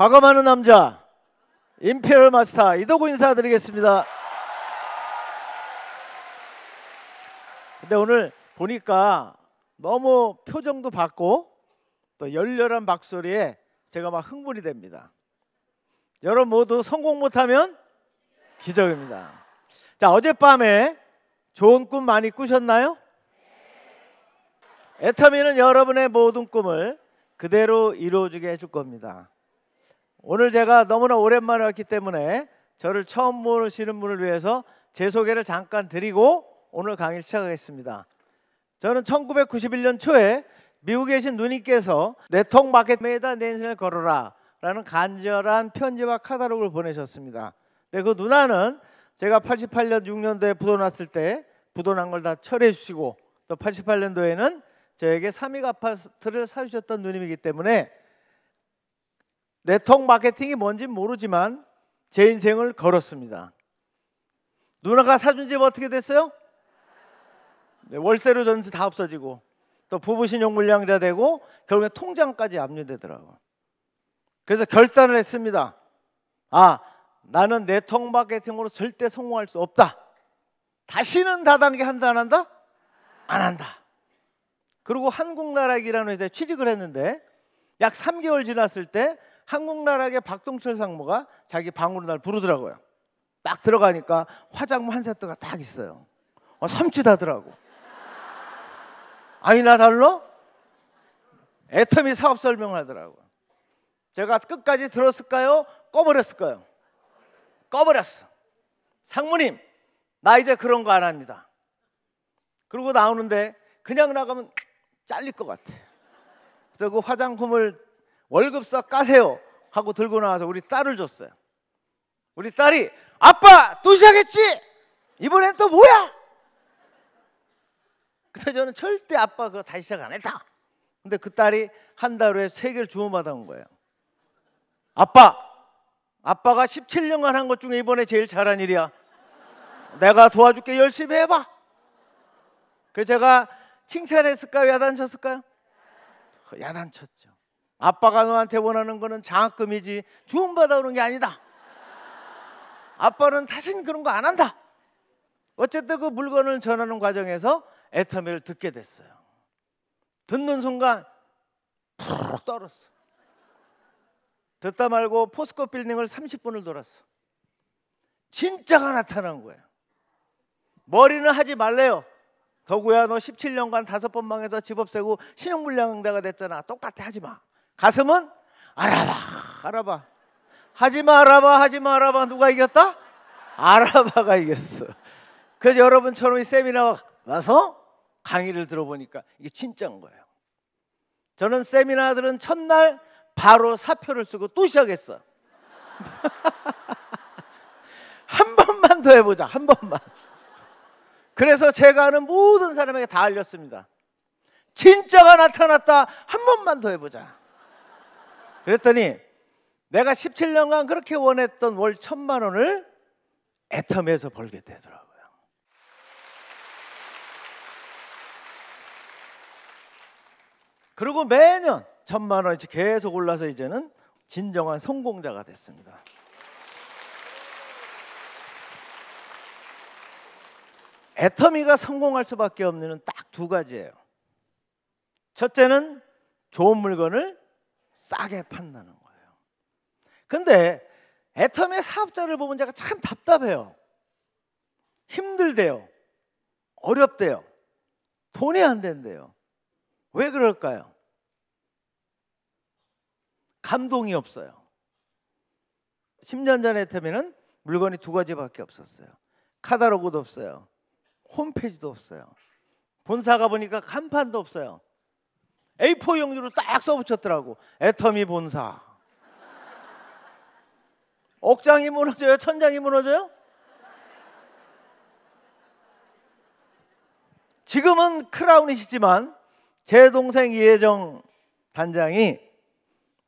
과감하는 남자 임페리얼 마스터 이도구 인사드리겠습니다. 근데 오늘 보니까 너무 표정도 밝고 또 열렬한 박소리에 제가 막 흥분이 됩니다. 여러분 모두 성공 못하면 기적입니다. 자 어젯밤에 좋은 꿈 많이 꾸셨나요? 애터미는 여러분의 모든 꿈을 그대로 이루어주게 해줄 겁니다. 오늘 제가 너무나 오랜만에 왔기 때문에 저를 처음 보시는 분을 위해서 제 소개를 잠깐 드리고 오늘 강의를 시작하겠습니다. 저는 1991년 초에 미국에 계신 누님께서 내통 마켓에다 내 인생을 걸어라 라는 간절한 편지와 카다록을 보내셨습니다. 근그 네, 누나는 제가 88년 6년도에 부도났을 때 부도난 걸 다 처리해 주시고 또 88년도에는 저에게 삼익 아파트를 사주셨던 누님이기 때문에 네트워크 마케팅이 뭔지 모르지만 제 인생을 걸었습니다. 누나가 사준 집 어떻게 됐어요? 네, 월세로 전세 다 없어지고 또 부부 신용 물량자 되고 결국에 통장까지 압류되더라고. 그래서 결단을 했습니다. 아, 나는 네트워크 마케팅으로 절대 성공할 수 없다. 다시는 다단계 한다 안 한다? 안 한다. 그리고 한국나라기라는 회사에 취직을 했는데 약 3개월 지났을 때 한국나라의 박동철 상무가 자기 방으로 날 부르더라고요. 딱 들어가니까 화장품 한 세트가 딱 있어요. 어, 섬찟하더라고. 아니 나 달러? 애터미 사업 설명 하더라고. 요 제가 끝까지 들었을까요? 꺼버렸을까요? 꺼버렸어. 상무님, 나 이제 그런 거 안 합니다. 그러고 나오는데 그냥 나가면 잘릴 것 같아. 그래서 그 화장품을 월급사 까세요 하고 들고 나와서 우리 딸을 줬어요. 우리 딸이 아빠 또 시작했지? 이번엔 또 뭐야? 그래서 저는 절대 아빠 그거 다시 시작 안 했다. 근데 그 딸이 한 달 후에 세 개를 주문받아 온 거예요. 아빠, 아빠가 17년간 한 것 중에 이번에 제일 잘한 일이야. 내가 도와줄게 열심히 해봐. 그 제가 칭찬했을까요? 야단쳤을까요? 야단쳤죠. 아빠가 너한테 원하는 거는 장학금이지 주문받아 오는 게 아니다. 아빠는 다신 그런 거 안 한다. 어쨌든 그 물건을 전하는 과정에서 애터미를 듣게 됐어요. 듣는 순간 푹 떨었어. 듣다 말고 포스코 빌딩을 30분을 돌았어. 진짜가 나타난 거예요. 머리는 하지 말래요. 더구야 너 17년간 다섯 번 망해서 집 없애고 신용불량자가 됐잖아. 똑같아 하지 마. 가슴은 알아봐알아봐 하지마 알아봐 하지마 알아봐 누가 이겼다? 알아봐가 이겼어. 그래서 여러분처럼 이 세미나 와서 강의를 들어보니까 이게 진짜인 거예요. 저는 세미나들은 첫날 바로 사표를 쓰고 또 시작했어. 한 번만 더 해보자. 한 번만. 그래서 제가 아는 모든 사람에게 다 알렸습니다. 진짜가 나타났다. 한 번만 더 해보자. 그랬더니 내가 17년간 그렇게 원했던 월 천만 원을 애텀에서 벌게 되더라고요. 그리고 매년 천만 원씩 계속 올라서 이제는 진정한 성공자가 됐습니다. 애터미가 성공할 수밖에 없는 딱 두 가지예요. 첫째는 좋은 물건을 싸게 판다는 거예요. 근데 애텀의 사업자를 보면 제가 참 답답해요. 힘들대요. 어렵대요. 돈이 안 된대요. 왜 그럴까요? 감동이 없어요. 10년 전에 태면은 물건이 두 가지밖에 없었어요. 카다로그도 없어요. 홈페이지도 없어요. 본사 가보니까 간판도 없어요. A4 용지로 딱 써붙였더라고. 애터미 본사. 옥장이 무너져요? 천장이 무너져요? 지금은 크라운이시지만 제 동생 이혜정 단장이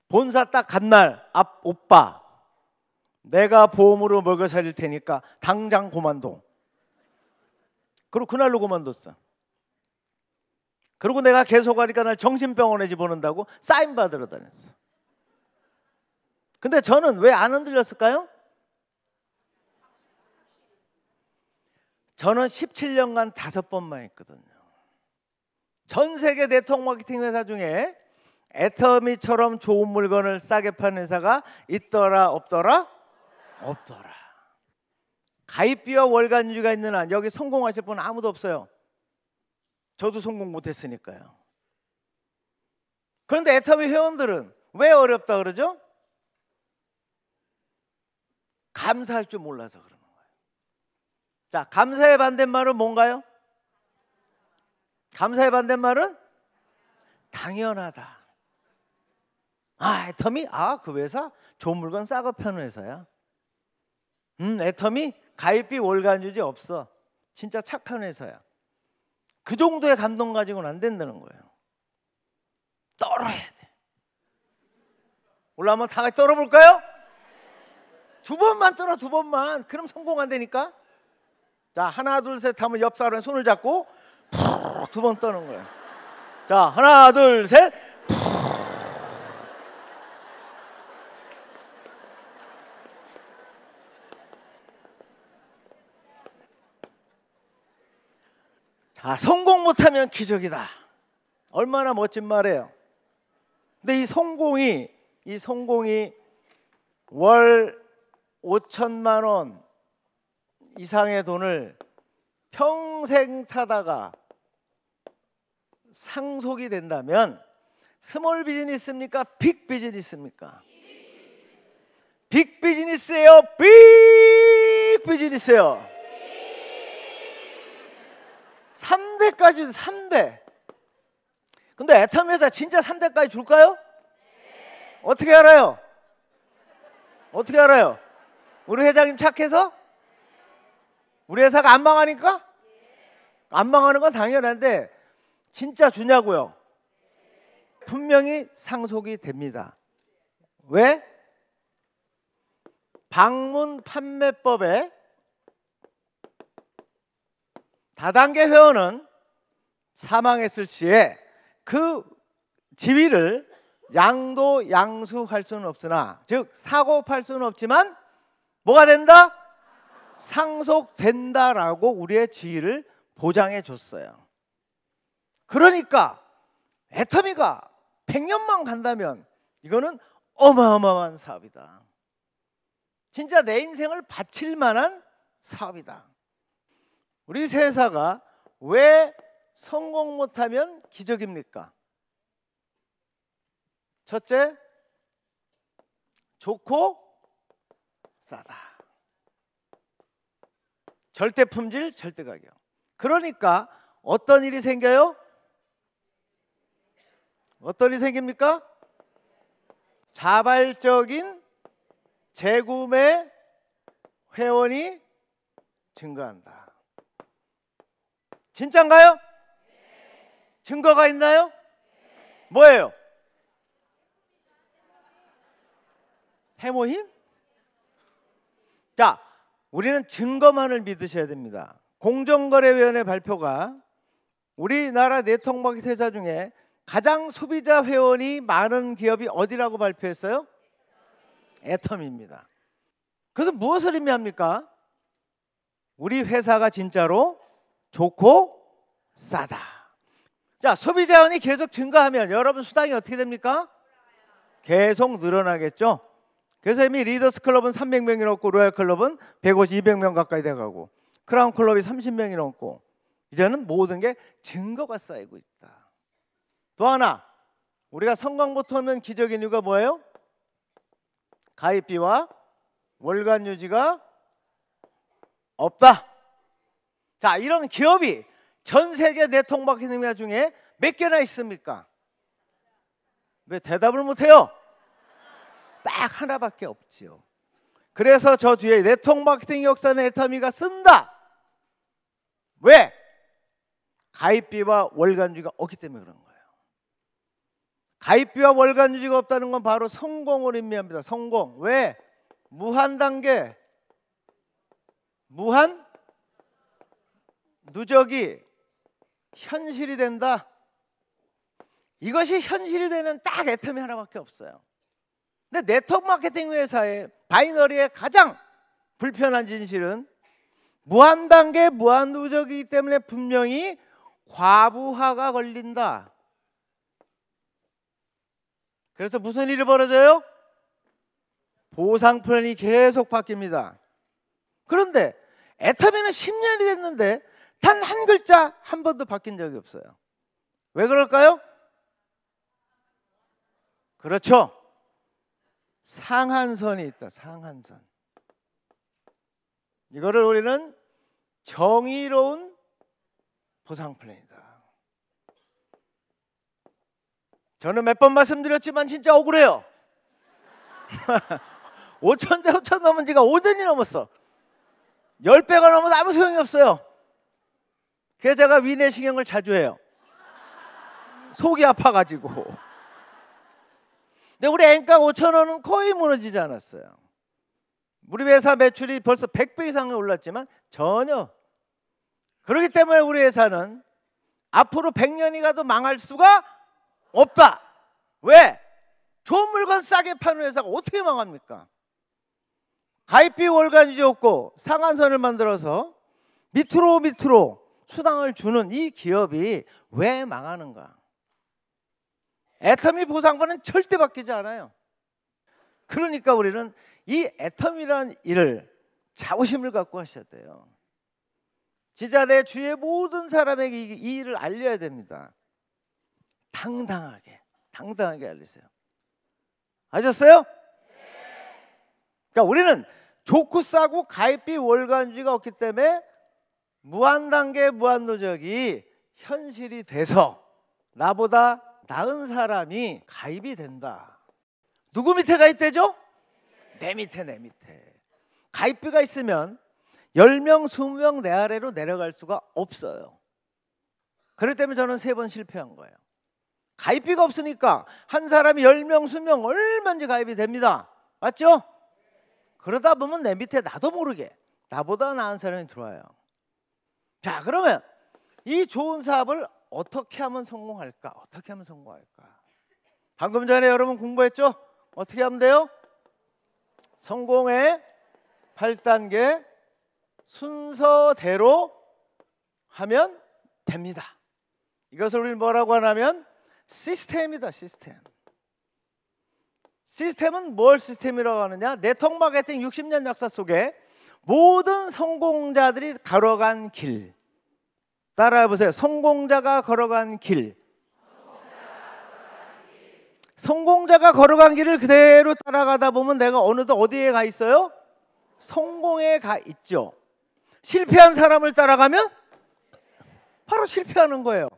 본사 딱간날앞 오빠 내가 보험으로 먹여 살릴 테니까 당장 고만둬. 그리고 그날로 고만뒀어. 그리고 내가 계속 가니까날 정신병원에 집어넣는다고 사인 받으러 다녔어. 근데 저는 왜 안 흔들렸을까요? 저는 17년간 다섯 번만 했거든요. 전 세계 네트워크 마케팅 회사 중에 애터미처럼 좋은 물건을 싸게 파는 회사가 있더라 없더라 없더라. 가입비와 월간유가 있는 한 여기 성공하실 분 아무도 없어요. 저도 성공 못했으니까요. 그런데 애터미 회원들은 왜 어렵다 그러죠? 감사할 줄 몰라서 그러는 거예요. 자, 감사의 반대말은 뭔가요? 감사의 반대말은 당연하다. 아, 애터미? 아, 그 회사 좋은 물건 싸고 편는 회사야. 음, 애터미 가입비 월간 유지 없어. 진짜 착한 회사야. 그 정도의 감동 가지고는 안 된다는 거예요. 떨어야 돼. 올라 한번 다 같이 떨어볼까요? 두 번만 떨어 두 번만. 그럼 성공 안 되니까. 자 하나 둘 셋 하면 옆 사람의 손을 잡고 두번 떠는 거예요. 자 하나 둘 셋. 아, 성공 못하면 기적이다. 얼마나 멋진 말이에요. 근데 이 성공이 이 성공이 월 5천만 원 이상의 돈을 평생 타다가 상속이 된다면 스몰 비즈니스입니까? 빅 비즈니스입니까? 빅 비즈니스예요. 빅 비즈니스예요. 3대까지 3대. 근데 애텀 회사 진짜 3대까지 줄까요? 네. 어떻게 알아요? 어떻게 알아요? 우리 회장님 착해서? 우리 회사가 안 망하니까? 예. 안 망하는 건 당연한데 진짜 주냐고요? 분명히 상속이 됩니다. 왜? 방문 판매법에 다단계 회원은 사망했을 시에 그 지위를 양도 양수할 수는 없으나 즉 사고팔 수는 없지만 뭐가 된다? 상속된다라고 우리의 지위를 보장해 줬어요. 그러니까 애터미가 100년만 간다면 이거는 어마어마한 사업이다. 진짜 내 인생을 바칠 만한 사업이다. 우리 세사가 왜 성공 못하면 기적입니까? 첫째, 좋고 싸다. 절대 품질, 절대 가격. 그러니까 어떤 일이 생겨요? 어떤 일이 생깁니까? 자발적인 재구매 회원이 증가한다. 진짠가요? 증거가 있나요? 뭐예요? 해모임? 자, 우리는 증거만을 믿으셔야 됩니다. 공정거래위원회 발표가 우리나라 네트워크 회사 중에 가장 소비자 회원이 많은 기업이 어디라고 발표했어요? 애텀입니다. 그래서 무엇을 의미합니까? 우리 회사가 진짜로 좋고 싸다. 자, 소비 자원이 계속 증가하면 여러분 수당이 어떻게 됩니까? 계속 늘어나겠죠. 그래서 이미 리더스 클럽은 300명이 넘고 로얄 클럽은 150, 200명 가까이 돼가고 크라운 클럽이 30명이 넘고 이제는 모든 게 증거가 쌓이고 있다. 또 하나 우리가 성광부터 하면 기적인 이유가 뭐예요? 가입비와 월간 유지가 없다. 자, 이런 기업이 전 세계 네트박이능가 중에 몇 개나 있습니까? 왜 대답을 못해요? 딱 하나밖에 없지요. 그래서 저 뒤에 네트워크 마케팅 역사는 에타미가 쓴다. 왜? 가입비와 월간주가 없기 때문에 그런 거예요. 가입비와 월간주가 없다는 건 바로 성공을 의미합니다. 성공. 왜? 무한 단계. 무한 누적이 현실이 된다. 이것이 현실이 되는 딱 애텀이 하나밖에 없어요. 근데 네트워크 마케팅 회사의 바이너리의 가장 불편한 진실은 무한 단계 무한 누적이기 때문에 분명히 과부하가 걸린다. 그래서 무슨 일이 벌어져요? 보상 플랜이 계속 바뀝니다. 그런데 애터미는 10년이 됐는데 단한 글자 한 번도 바뀐 적이 없어요. 왜 그럴까요? 그렇죠. 상한선이 있다. 상한선. 이거를 우리는 정의로운 보상 플랜이다. 저는 몇 번 말씀드렸지만 진짜 억울해요. 5천 대 5천 넘은 지가 5년이 넘었어. 10배가 넘어도 아무 소용이 없어요. 그래서 제가 위내시경을 자주 해요. 속이 아파가지고. 근데 우리 앵가 5천 원은 거의 무너지지 않았어요. 우리 회사 매출이 벌써 100배 이상이 올랐지만 전혀. 그렇기 때문에 우리 회사는 앞으로 100년이 가도 망할 수가 없다. 왜? 좋은 물건 싸게 파는 회사가 어떻게 망합니까? 가입비 월간 유지 없고 상한선을 만들어서 밑으로 밑으로 수당을 주는 이 기업이 왜 망하는가? 애터미 보상과는 절대 바뀌지 않아요. 그러니까 우리는 이 애텀이란 일을 자부심을 갖고 하셔야 돼요. 지자대 주의 모든 사람에게 이, 이 일을 알려야 됩니다. 당당하게, 당당하게 알리세요. 아셨어요? 그러니까 우리는 좋고 싸고 가입비 월간주가 없기 때문에 무한단계 무한도적이 현실이 돼서 나보다 나은 사람이 가입이 된다. 누구 밑에 가입되죠? 내 밑에 내 밑에. 가입비가 있으면 10명, 20명 내 아래로 내려갈 수가 없어요. 그렇기 때문 저는 세 번 실패한 거예요. 가입비가 없으니까 한 사람이 10명, 20명 얼마든지 가입이 됩니다. 맞죠? 그러다 보면 내 밑에 나도 모르게 나보다 나은 사람이 들어와요. 자, 그러면 이 좋은 사업을 어떻게 하면 성공할까? 어떻게 하면 성공할까? 방금 전에 여러분 공부했죠? 어떻게 하면 돼요? 성공의 8단계 순서대로 하면 됩니다. 이것을 우리 뭐라고 하냐면 시스템이다, 시스템. 시스템은 뭘 시스템이라고 하느냐? 네트워크 마케팅 60년 역사 속에 모든 성공자들이 걸어간 길. 따라해 보세요. 성공자가 걸어간 길. 성공자가 걸어간 길을 그대로 따라가다 보면 내가 어느덧 어디에 가 있어요? 성공에 가 있죠. 실패한 사람을 따라가면 바로 실패하는 거예요.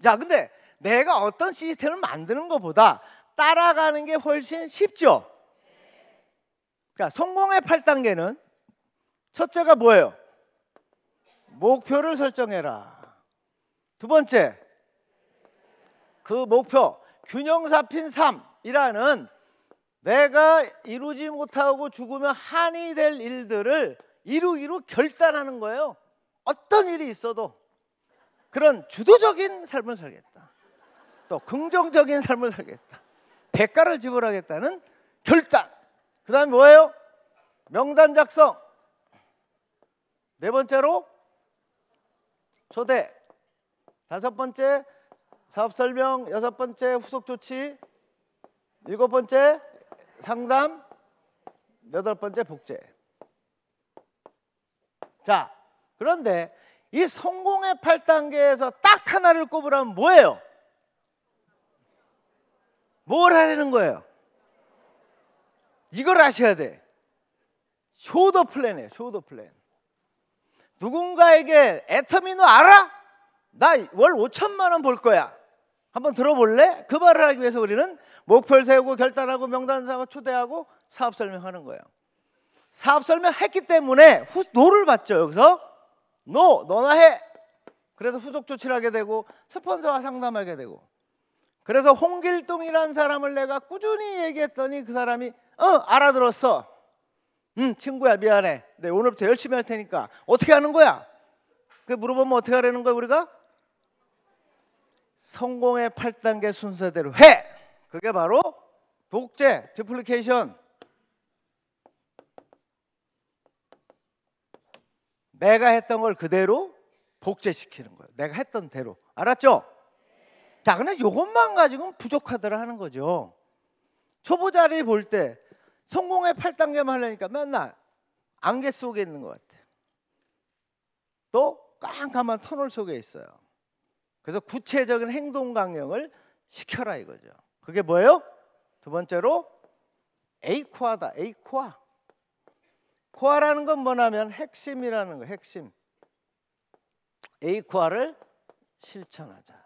자, 근데 내가 어떤 시스템을 만드는 것보다 따라가는 게 훨씬 쉽죠. 자, 그러니까 성공의 8단계는 첫째가 뭐예요? 목표를 설정해라. 두 번째, 그 목표, 균형 잡힌 삶이라는 내가 이루지 못하고 죽으면 한이 될 일들을 이루기로 결단하는 거예요. 어떤 일이 있어도 그런 주도적인 삶을 살겠다. 또 긍정적인 삶을 살겠다. 대가를 지불하겠다는 결단. 그 다음에 뭐예요? 명단 작성. 네 번째로 초대. 다섯 번째 사업 설명, 여섯 번째 후속 조치, 일곱 번째 상담, 여덟 번째 복제. 자, 그런데 이 성공의 8단계에서 딱 하나를 꼽으라면 뭐예요? 뭘 하려는 거예요? 이걸 아셔야 돼. 쇼더 플랜이에요. 쇼더 플랜. 누군가에게 애터미 너 알아? 나 월 5천만 원 벌 거야. 한번 들어볼래? 그 말을 하기 위해서 우리는 목표를 세우고 결단하고 명단 사고 초대하고 사업 설명하는 거예요. 사업 설명했기 때문에 후, 노를 받죠. 여기서 노 너나 해. 그래서 후속 조치를 하게 되고 스폰서와 상담하게 되고 그래서 홍길동이라는 사람을 내가 꾸준히 얘기했더니 그 사람이 어 알아들었어 응, 친구야 미안해. 네, 오늘부터 열심히 할 테니까 어떻게 하는 거야? 그 물어보면 어떻게 하라는 거야 우리가? 성공의 8단계 순서대로 해. 그게 바로 독재, 디플리케이션. 내가 했던 걸 그대로 복제시키는 거예요. 내가 했던 대로. 알았죠? 자, 근데 이것만 가지고는 부족하더라 하는 거죠. 초보자를 볼때 성공의 8단계만 하려니까 맨날 안개 속에 있는 것 같아요. 또 깜깜한 터널 속에 있어요. 그래서 구체적인 행동 강령을 시켜라 이거죠. 그게 뭐예요? 두 번째로 에이코아다. 에이코아. 코아라는 건 뭐냐면 핵심이라는 거. 핵심. 에이코아를 실천하자.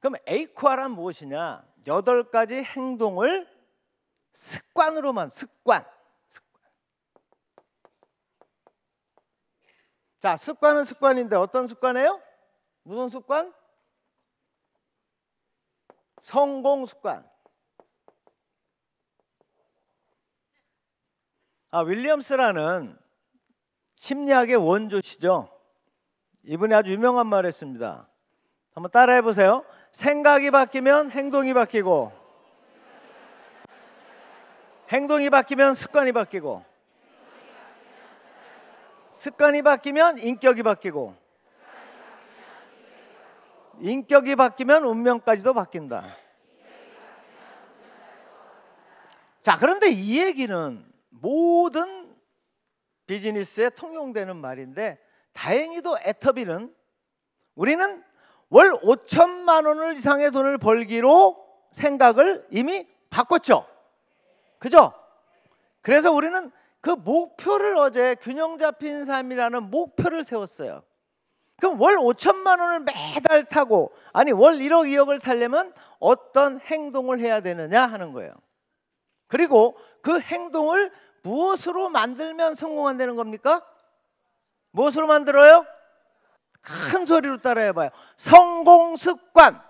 그럼 에이코아란 무엇이냐? 여덟 가지 행동을 습관으로만 습관. 습관. 자, 습관은 습관인데 어떤 습관이에요? 무슨 습관? 성공 습관. 아, 윌리엄스라는 심리학의 원조시죠. 이분이 아주 유명한 말을 했습니다. 한번 따라해 보세요. 생각이 바뀌면 행동이 바뀌고 행동이 바뀌면 습관이 바뀌고 습관이 바뀌면 인격이 바뀌고 인격이 바뀌면 운명까지도 바뀐다. 자, 그런데 이 얘기는 모든 비즈니스에 통용되는 말인데 다행히도 애터비는 우리는 월 5천만 원을 이상의 돈을 벌기로 생각을 이미 바꿨죠. 그죠? 그래서 우리는 그 목표를 어제 균형 잡힌 삶이라는 목표를 세웠어요. 그럼 월 5천만 원을 매달 타고 아니 월 1억 2억을 타려면 어떤 행동을 해야 되느냐 하는 거예요. 그리고 그 행동을 무엇으로 만들면 성공한다는 겁니까? 무엇으로 만들어요? 큰 소리로 따라해봐요. 성공 습관.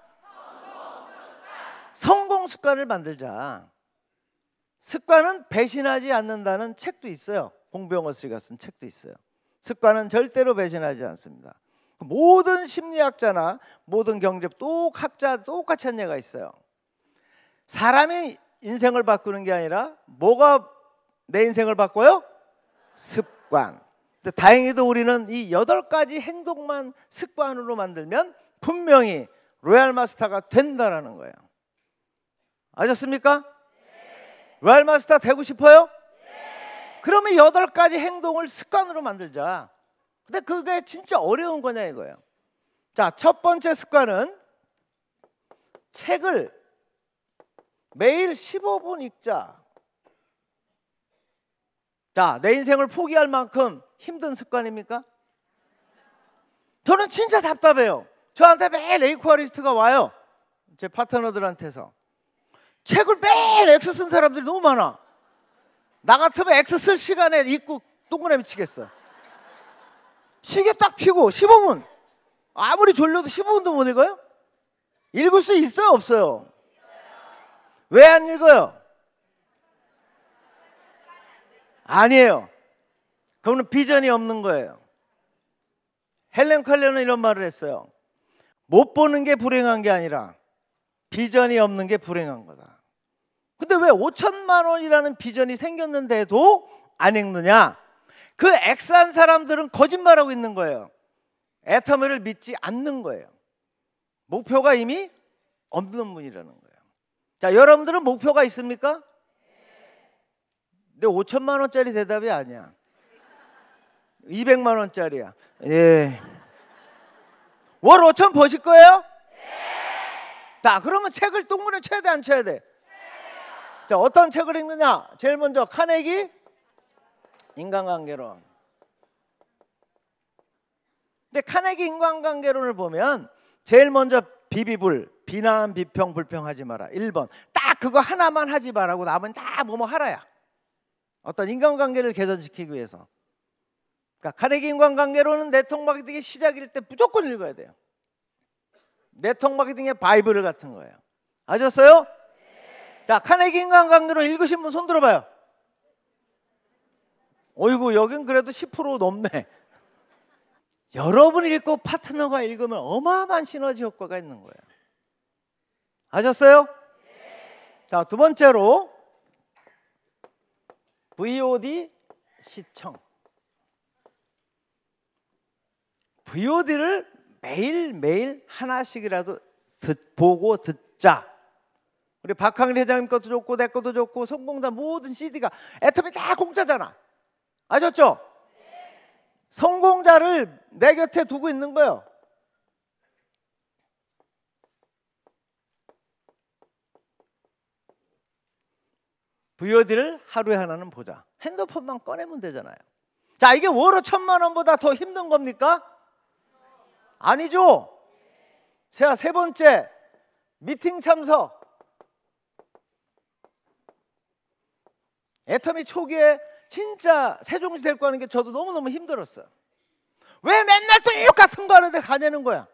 성공 습관을 만들자. 습관은 배신하지 않는다는 책도 있어요. 홍병호 씨가 쓴 책도 있어요. 습관은 절대로 배신하지 않습니다. 모든 심리학자나 모든 경제 똑학자 똑같이 한 얘기가 있어요. 사람이 인생을 바꾸는 게 아니라 뭐가 내 인생을 바꿔요? 습관. 다행히도 우리는 이 여덟 가지 행동만 습관으로 만들면 분명히 로얄 마스터가 된다라는 거예요. 아셨습니까? 웰마스터 되고 싶어요? 그러면 여덟 가지 행동을 습관으로 만들자. 근데 그게 진짜 어려운 거냐 이거예요. 자, 첫 번째 습관은 책을 매일 15분 읽자. 자, 내 인생을 포기할 만큼 힘든 습관입니까? 저는 진짜 답답해요. 저한테 매일 에이쿠아리스트가 와요. 제 파트너들한테서. 책을 매일 엑스 쓴 사람들이 너무 많아. 나 같으면 엑스 쓸 시간에 입고 동그네미 치겠어. 시계 딱 피고 15분. 아무리 졸려도 15분도 못 읽어요? 읽을 수 있어요, 없어요? 왜 안 읽어요? 아니에요. 그거는 비전이 없는 거예요. 헬렌 칼레는 이런 말을 했어요. 못 보는 게 불행한 게 아니라 비전이 없는 게 불행한 거다. 근데 왜 5천만 원이라는 비전이 생겼는데도 안 읽느냐? 그 엑스한 사람들은 거짓말하고 있는 거예요. 애터미를 믿지 않는 거예요. 목표가 이미 없는 분이라는 거예요. 자, 여러분들은 목표가 있습니까? 근데 5천만 원짜리 대답이 아니야. 200만 원짜리야. 예. 월 5천 버실 거예요? 자, 그러면 책을 동문에 최대한 쳐야 돼? 자, 어떤 책을 읽느냐? 제일 먼저 카네기 인간관계론. 근데 카네기 인간관계론을 보면 제일 먼저 비비불, 비난, 비평, 불평하지 마라. 1번. 딱 그거 하나만 하지 말라고 남은 다 뭐뭐 하라야. 어떤 인간관계를 개선시키기 위해서. 그러니까 카네기 인간관계론은 내 통박이 되기 시작일 때 무조건 읽어야 돼요. 네트워크 마케팅의 바이브를 같은 거예요. 아셨어요? 네. 자, 카네기 인간 강의로 읽으신 분 손 들어봐요. 어이구, 여긴 그래도 10% 넘네. 여러분 읽고 파트너가 읽으면 어마어마한 시너지 효과가 있는 거예요. 아셨어요? 네. 자, 두 번째로 VOD 시청. VOD를 매일매일 하나씩이라도 듣, 보고 듣자. 우리 박항일 회장님 것도 좋고 내 것도 좋고 성공단 모든 CD가 애터미 다 공짜잖아. 아셨죠? 성공자를 내 곁에 두고 있는 거예요. v o 디를 하루에 하나는 보자. 핸드폰만 꺼내면 되잖아요. 자, 이게 월호 천만 원보다 더 힘든 겁니까? 아니죠? 자, 세 번째. 미팅 참석. 애터미 초기에 진짜 세종시 될거 하는 게 저도 너무너무 힘들었어요. 왜 맨날 똑같은 거 하는데 가냐는 거야.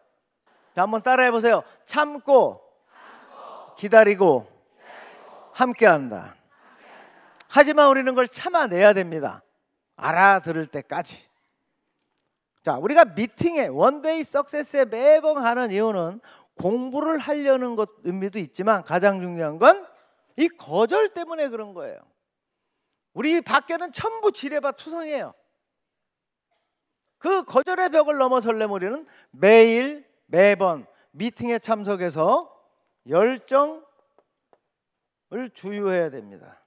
한번 따라해 보세요. 참고, 참고, 기다리고, 기다리고 함께한다. 함께한다. 하지만 우리는 걸 참아내야 됩니다. 알아들을 때까지. 자, 우리가 미팅에 원데이 석세스에 매번 하는 이유는 공부를 하려는 것 의미도 있지만 가장 중요한 건 이 거절 때문에 그런 거예요. 우리 밖에는 천부 지뢰밭 투성이에요. 그 거절의 벽을 넘어설래 우리는 매일 매번 미팅에 참석해서 열정을 주유해야 됩니다.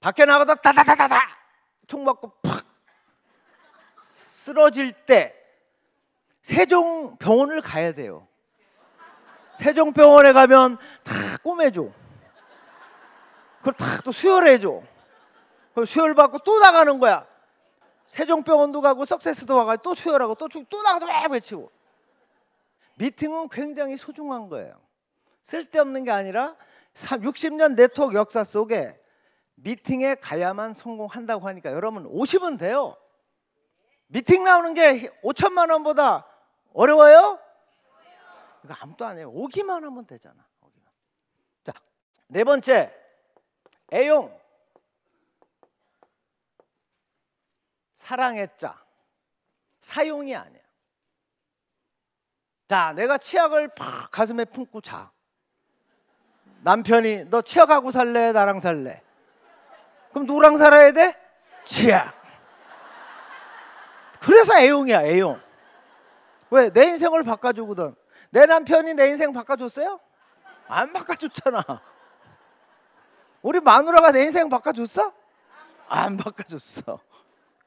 밖에 나가다 다다다다다 총 맞고 팍 쓰러질 때 세종 병원을 가야 돼요. 세종 병원에 가면 다 꼬매줘. 그걸 다또 수혈해줘. 그걸 수혈 받고 또 나가는 거야. 세종병원도 가고 석세스도 와가지고 또 수혈하고 또또 나가서 막 외치고. 미팅은 굉장히 소중한 거예요. 쓸데없는 게 아니라 60년 네트워크 역사 속에 미팅에 가야만 성공한다고 하니까 여러분 오시면 돼요. 미팅 나오는 게 5천만 원보다 어려워요? 이거 아무도 안 해요. 오기만 하면 되잖아. 오기만. 자, 네 번째. 애용. 사랑했자. 사용이 아니야. 자, 내가 치약을 팍 가슴에 품고 자. 남편이 너 치약하고 살래? 나랑 살래? 그럼 누구랑 살아야 돼? 치약. 그래서 애용이야, 애용. 왜? 내 인생을 바꿔주거든. 내 남편이 내 인생 바꿔줬어요? 안 바꿔줬잖아. 우리 마누라가 내 인생 바꿔줬어? 안 바꿔줬어.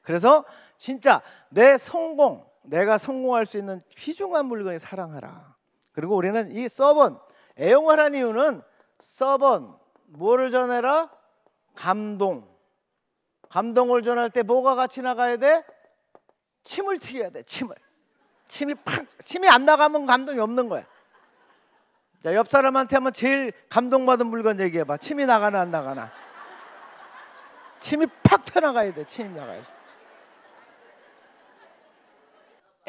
그래서 진짜 내 성공, 내가 성공할 수 있는 귀중한 물건이 사랑하라. 그리고 우리는 이 서번, 애용하라는 이유는 서번, 뭐를 전해라? 감동. 감동을 전할 때 뭐가 같이 나가야 돼? 침을 튀겨야 돼. 침을. 침이 팍 침이 안 나가면 감동이 없는 거야. 자, 옆 사람한테 한번 제일 감동받은 물건 얘기해 봐. 침이 나가나 안 나가나. 침이 팍 튀어나가야 돼. 침이 나가야 돼.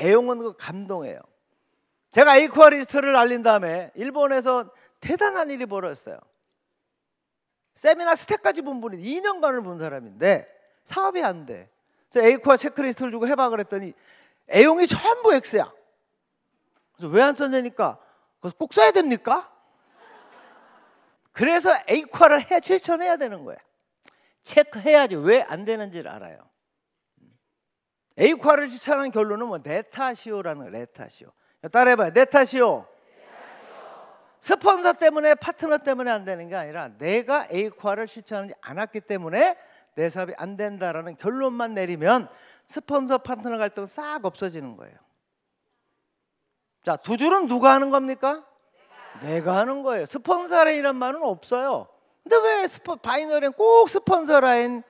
애용은 그 감동해요. 제가 에이쿠아리스트를 알린 다음에 일본에서 대단한 일이 벌어졌어요. 세미나 스택까지 본 분이 2년간을 본 사람인데 사업이 안 돼. 그래서 A코와 체크리스트를 주고 해봐 그랬더니 애용이 전부 X야. 그래서 왜 안 썼냐니까 그래서 꼭 써야 됩니까? 그래서 에 A코를 해 실천해야 되는 거야. 체크해야지 왜 안 되는지를 알아요. 에 A과를 실천하는 결론은 뭐 네타시오라는 거야. 레타시오. 따라해봐요. 네타시오. 스폰서 때문에 파트너 때문에 안 되는 게 아니라 내가 에 A과를 실천하지 않았기 때문에 내 사업이 안 된다라는 결론만 내리면 스폰서 파트너 갈등 싹 없어지는 거예요. 자, 두 줄은 누가 하는 겁니까? 내가, 내가 하는 거예요. 스폰서 라인이란 말은 없어요. 근데 왜 스포, 바이너리엔 꼭 스폰서 라인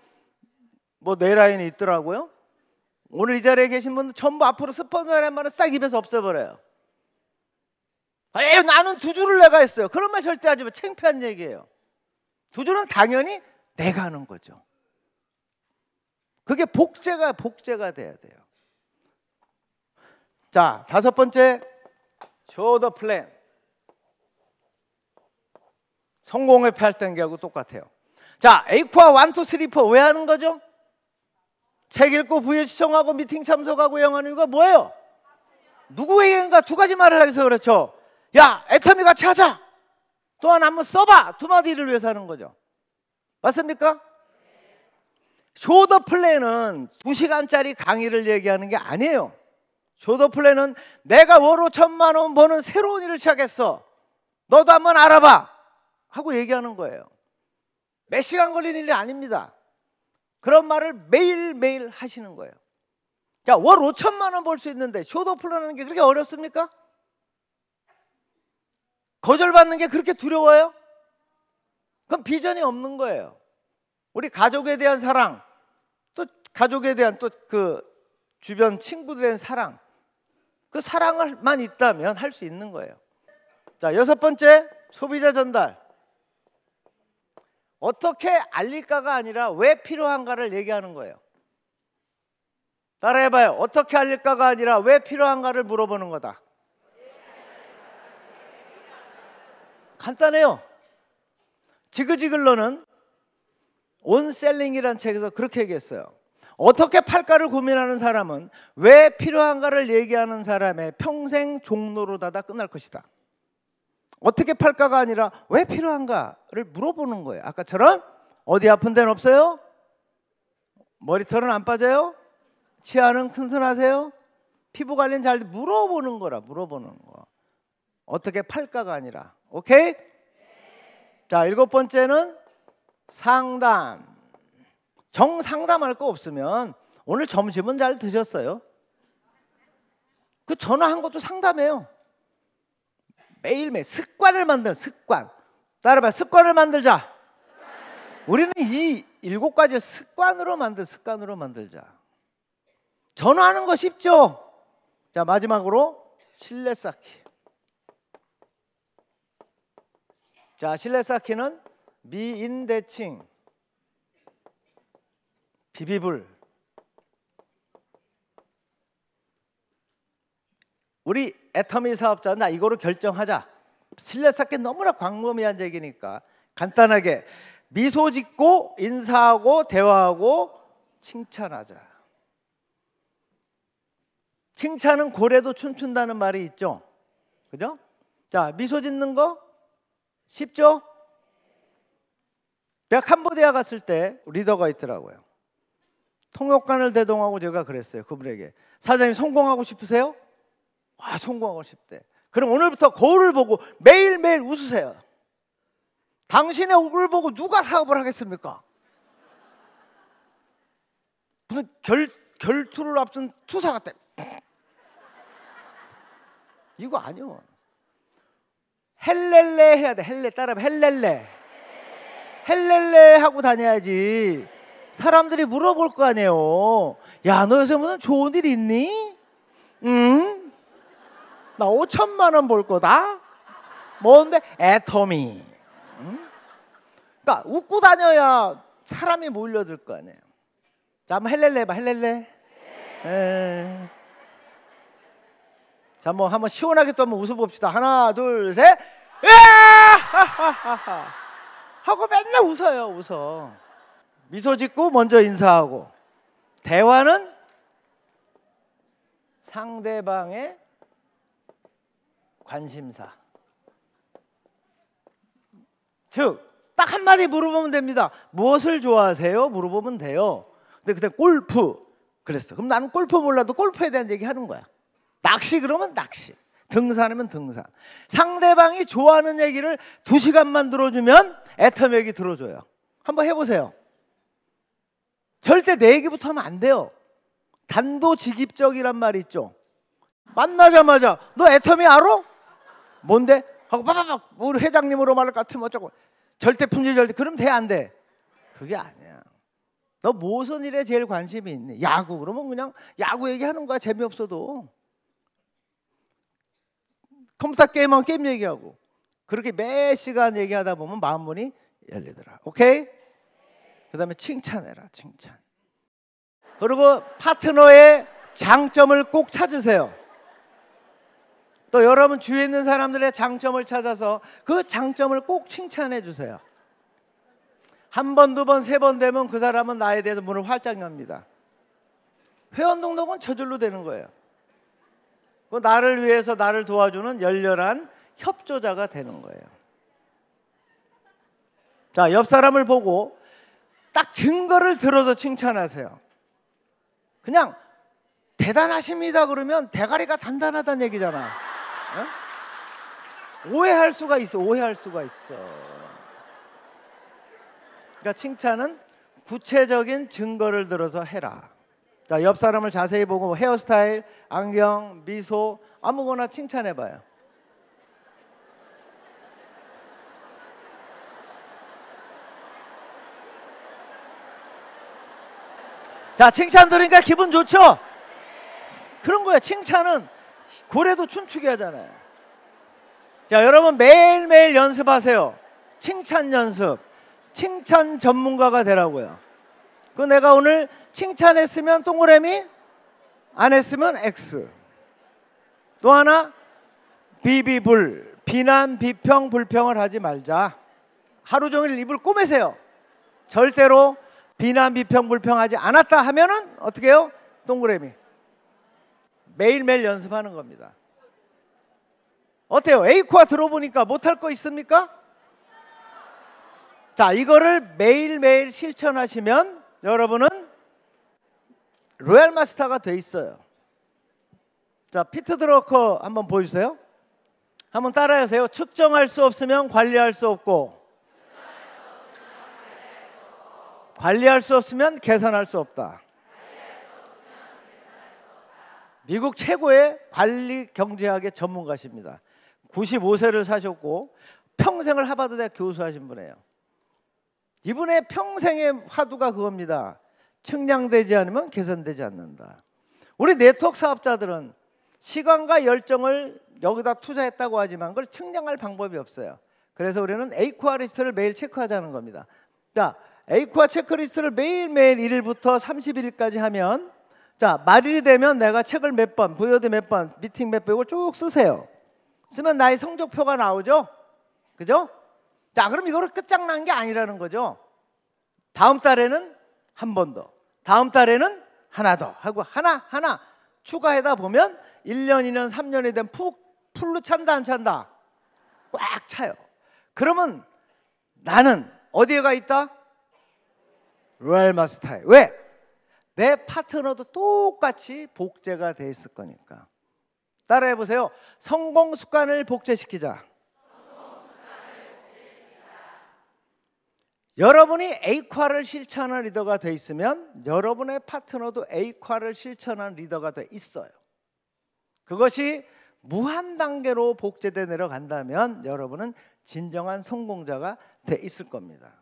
뭐 내 라인이 있더라고요. 오늘 이 자리에 계신 분들 전부 앞으로 스폰서 라인 말은 싹 입에서 없애버려요. 에이, 아, 예, 나는 두 줄을 내가 했어요. 그런 말 절대 하지 마. 창피한 얘기예요. 두 줄은 당연히 내가 하는 거죠. 그게 복제가 복제가 돼야 돼요. 자, 다섯 번째 s 더 플랜. 성공 회피할 단계하고 똑같아요. 자, 에이코아 1, 2, 3, 4왜 하는 거죠? 책 읽고 부여 시청하고 미팅 참석하고 영하는 이거 뭐예요? 누구에게인가 두 가지 말을 하기 위해서 그렇죠. 야, 애터미 같이 하자. 또한 한번 써봐. 두 마디를 위해서 하는 거죠. 맞습니까? 쇼더 플레는 두시간짜리 강의를 얘기하는 게 아니에요. 쇼더 플레는 내가 월 5천만 원 버는 새로운 일을 시작했어. 너도 한번 알아봐. 하고 얘기하는 거예요. 몇 시간 걸리는 일이 아닙니다. 그런 말을 매일매일 하시는 거예요. 자, 월 5천만 원 벌 수 있는데 쇼더 플레라는 게 그렇게 어렵습니까? 거절받는 게 그렇게 두려워요? 그럼 비전이 없는 거예요. 우리 가족에 대한 사랑, 가족에 대한 또 그 주변 친구들의 사랑 그사랑만 있다면 할 수 있는 거예요. 자 여섯 번째 소비자 전달 어떻게 알릴까가 아니라 왜 필요한가를 얘기하는 거예요. 따라해봐요. 어떻게 알릴까가 아니라 왜 필요한가를 물어보는 거다. 간단해요. 지그지글러는 온셀링이라는 책에서 그렇게 얘기했어요. 어떻게 팔까를 고민하는 사람은 왜 필요한가를 얘기하는 사람의 평생 종로로다다 끝날 것이다. 어떻게 팔까가 아니라 왜 필요한가를 물어보는 거예요. 아까처럼 어디 아픈 데는 없어요? 머리털은 안 빠져요? 치아는 튼튼하세요? 피부 관리는 잘 물어보는 거라 물어보는 거. 어떻게 팔까가 아니라. 오케이? 자, 일곱 번째는 상담. 정상담할 거 없으면 오늘 점심은 잘 드셨어요? 그 전화한 것도 상담해요. 매일매일 습관을 만드는 습관. 따라봐, 습관을 만들자. 우리는 이 일곱 가지 습관으로 만들, 습관으로 만들자. 전화하는 거 쉽죠? 자, 마지막으로 신뢰 쌓기. 자, 신뢰 쌓기는 미인대칭. 비비불 우리 애터미 사업자 나 이거로 결정하자. 실내 쌓기 너무나 광범위한 얘기니까 간단하게 미소 짓고 인사하고 대화하고 칭찬하자. 칭찬은 고래도 춤춘다는 말이 있죠. 그죠? 자, 미소 짓는 거 쉽죠? 내가 캄보디아 갔을 때 리더가 있더라고요. 통역관을 대동하고 제가 그랬어요. 그분에게 사장님 성공하고 싶으세요? 아 성공하고 싶대. 그럼 오늘부터 거울을 보고 매일매일 웃으세요. 당신의 얼굴 보고 누가 사업을 하겠습니까? 무슨 결, 결투를 앞둔 투사 같아. 이거 아니요. 헬렐레 해야 돼. 헬레 따라 헬렐레. 헬렐레 하고 다녀야지. 사람들이 물어볼 거 아니에요. 야, 너 요새 무슨 좋은 일 있니? 응? 나 5천만 원 벌 거다. 뭔데? 애터미. 응? 그러니까 웃고 다녀야 사람이 몰려들 거 아니에요. 자, 한번 헬렐레 해봐, 헬렐레. 네. 자, 한번, 한번 시원하게 또 한번 웃어봅시다. 하나, 둘, 셋. 으아! 하고 맨날 웃어요, 웃어. 미소 짓고 먼저 인사하고 대화는 상대방의 관심사. 즉, 딱 한마디 물어보면 됩니다. 무엇을 좋아하세요? 물어보면 돼요. 근데 그때 골프 그랬어. 그럼 나는 골프 몰라도 골프에 대한 얘기 하는 거야. 낚시 그러면 낚시. 등산하면 등산. 상대방이 좋아하는 얘기를 두 시간만 들어주면 애터미 얘기 들어줘요. 한번 해보세요. 절대 내 얘기부터 하면 안 돼요. 단도직입적이란 말이 있죠. 만나자마자 너 애터미 알아? 뭔데? 하고 빠바박 우리 회장님으로 말할 것 같으면 어쩌고 절대 품질절대 그럼 돼 안 돼? 그게 아니야. 너 무슨 일에 제일 관심이 있니? 야구 그러면 그냥 야구 얘기하는 거야 재미없어도 컴퓨터 게임하면 게임 얘기하고 그렇게 매 시간 얘기하다 보면 마음문이 열리더라. 오케이? 그 다음에 칭찬해라, 칭찬. 그리고 파트너의 장점을 꼭 찾으세요. 또 여러분 주위에 있는 사람들의 장점을 찾아서 그 장점을 꼭 칭찬해 주세요. 한 번, 두 번, 세 번 되면 그 사람은 나에 대해서 문을 활짝 엽니다. 회원 등록은 저절로 되는 거예요. 그 나를 위해서 나를 도와주는 열렬한 협조자가 되는 거예요. 자, 옆 사람을 보고 딱 증거를 들어서 칭찬하세요. 그냥 대단하십니다 그러면 대가리가 단단하다는 얘기잖아. 어? 오해할 수가 있어. 오해할 수가 있어. 그러니까 칭찬은 구체적인 증거를 들어서 해라. 자, 옆 사람을 자세히 보고 헤어스타일, 안경, 미소 아무거나 칭찬해 봐요. 자, 칭찬 들으니까 기분 좋죠? 그런 거야. 칭찬은 고래도 춤추게 하잖아요. 자, 여러분 매일매일 연습하세요. 칭찬 연습. 칭찬 전문가가 되라고요. 그 내가 오늘 칭찬했으면 동그라미, 안 했으면 X. 또 하나, 비비불. 비난, 비평, 불평을 하지 말자. 하루 종일 입을 꼬매세요. 절대로 비난 비평 불평하지 않았다 하면은 어떻게 해요? 동그라미 매일매일 연습하는 겁니다. 어때요? A코아 들어보니까 못할 거 있습니까? 자, 이거를 매일매일 실천하시면 여러분은 로얄 마스터가 돼 있어요. 자, 피트 드러커 한번 보여주세요. 한번 따라하세요. 측정할 수 없으면 관리할 수 없고 관리할 수 없으면 계산할 수 없다. 미국 최고의 관리 경제학의 전문가십니다. 95세를 사셨고 평생을 하바드대 교수하신 분이에요. 이분의 평생의 화두가 그겁니다. 측량되지 않으면 계산되지 않는다. 우리 네트워크 사업자들은 시간과 열정을 여기다 투자했다고 하지만 그걸 측량할 방법이 없어요. 그래서 우리는 에이쿠아리스트를 매일 체크하자는 겁니다. 자, 그러니까 에이코와 체크리스트를 매일매일 1일부터 3 1일까지 하면 자, 말일이 되면 내가 책을 몇 번, 부여드 몇 번, 미팅 몇번 이걸 쭉 쓰세요. 쓰면 나의 성적표가 나오죠? 그죠? 자, 그럼 이거를 끝장난 게 아니라는 거죠. 다음 달에는 한 번 더, 다음 달에는 하나 더 하고 하나 하나 추가하다 보면 1년, 2년, 3년이 된 푹, 풀로 찬다 안 찬다? 꽉 차요. 그러면 나는 어디에가 있다? 로얄 마스타에. 왜? 내 파트너도 똑같이 복제가 돼 있을 거니까. 따라해 보세요. 성공 습관을 복제시키자. 여러분이 A과를 실천한 리더가 돼 있으면 여러분의 파트너도 A과를 실천한 리더가 돼 있어요. 그것이 무한 단계로 복제돼 내려간다면 여러분은 진정한 성공자가 돼 있을 겁니다.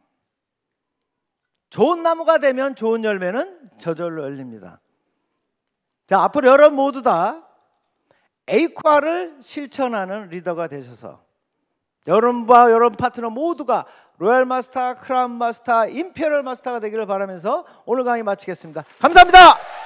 좋은 나무가 되면 좋은 열매는 저절로 열립니다. 자, 앞으로 여러분 모두 다 에이콰를 실천하는 리더가 되셔서 여러분과 여러분 파트너 모두가 로얄 마스터, 크라운 마스터, 임페럴 마스터가 되기를 바라면서 오늘 강의 마치겠습니다. 감사합니다.